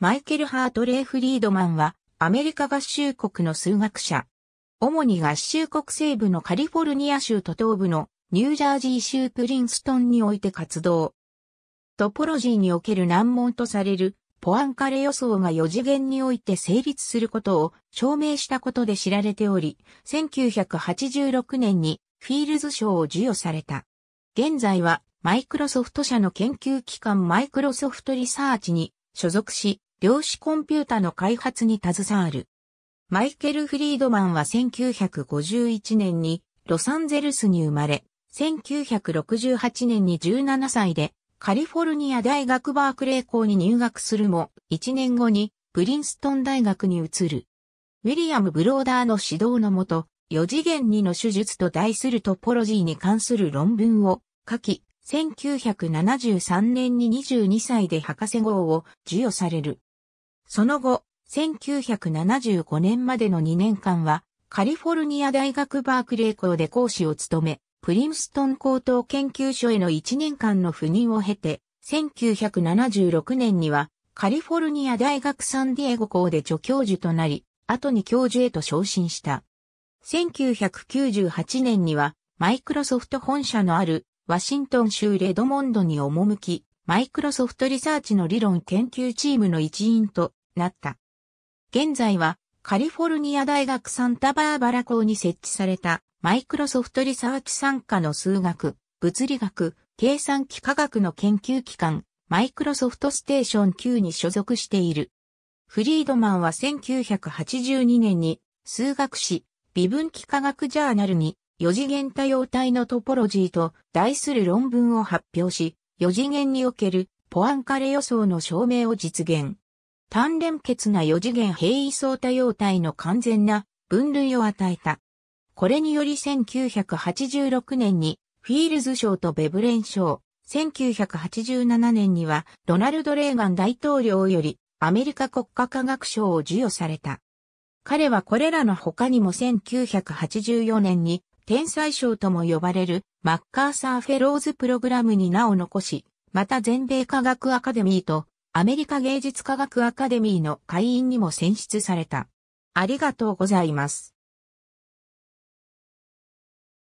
マイケル・ハート・レイ・フリードマンは、アメリカ合衆国の数学者。主に合衆国西部のカリフォルニア州と東部のニュージャージー州プリンストンにおいて活動。トポロジーにおける難問とされるポアンカレ予想が4次元において成立することを証明したことで知られており、1986年にフィールズ賞を授与された。現在はマイクロソフト社の研究機関マイクロソフトリサーチに所属し、量子コンピュータの開発に携わる。マイケル・フリードマンは1951年にロサンゼルスに生まれ、1968年に17歳でカリフォルニア大学バークレー校に入学するも、1年後にプリンストン大学に移る。ウィリアム・ブローダーの指導のもと、4次元2の手術と題するトポロジーに関する論文を書き、1973年に22歳で博士号を授与される。その後、1975年までの2年間は、カリフォルニア大学バークレー校で講師を務め、プリンストン高等研究所への1年間の赴任を経て、1976年にはカリフォルニア大学サンディエゴ校で助教授となり、後に教授へと昇進した。1998年にはマイクロソフト本社のあるワシントン州レドモンドに赴き、マイクロソフトリサーチの理論研究チームの一員となった。現在はカリフォルニア大学サンタバーバラ校に設置されたマイクロソフトリサーチ参加の数学、物理学、計算機科学の研究機関、マイクロソフトステーション Q に所属している。フリードマンは1982年に数学誌、微分幾何学ジャーナルに四次元多様体のトポロジーと題する論文を発表し、四次元におけるポアンカレ予想の証明を実現。単連結な四次元平異相多様体の完全な分類を与えた。これにより1986年にフィールズ賞とベブレン賞、1987年にはドナルド・レーガン大統領よりアメリカ国家科学賞を授与された。彼はこれらの他にも1984年に天才賞とも呼ばれるマッカーサーフェローズプログラムに名を残し、また全米科学アカデミーとアメリカ芸術科学アカデミーの会員にも選出された。ありがとうございます。